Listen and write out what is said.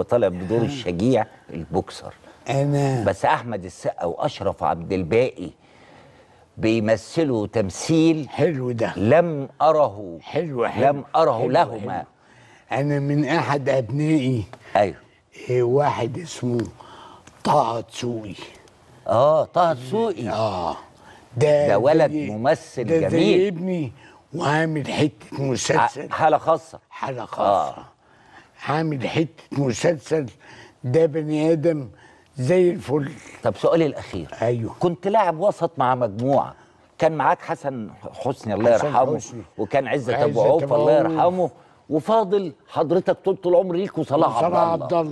وطالع بدور آه. الشجيع البوكسر انا بس احمد السقا واشرف عبد الباقي بيمثلوا تمثيل حلو ده لم اره حلو حلو لم اره حلو لهما حلو. انا من احد ابنائي ايوه إيه واحد اسمه طه دسوقي اه طه دسوقي اه ده ده ولد ده ممثل ده جميل ده ابني وعامل حته مسلسل حاله خاصه حاله خاصه آه. عامل حته مسلسل ده بني ادم زي الفل طب سؤالي الاخير ايوه كنت لاعب وسط مع مجموعه كان معاك حسن حسني الله حسن يرحمه حسني. وكان عزت ابو عوف الله يرحمه وفاضل حضرتك طول العمر ليك وصلاح عبد الله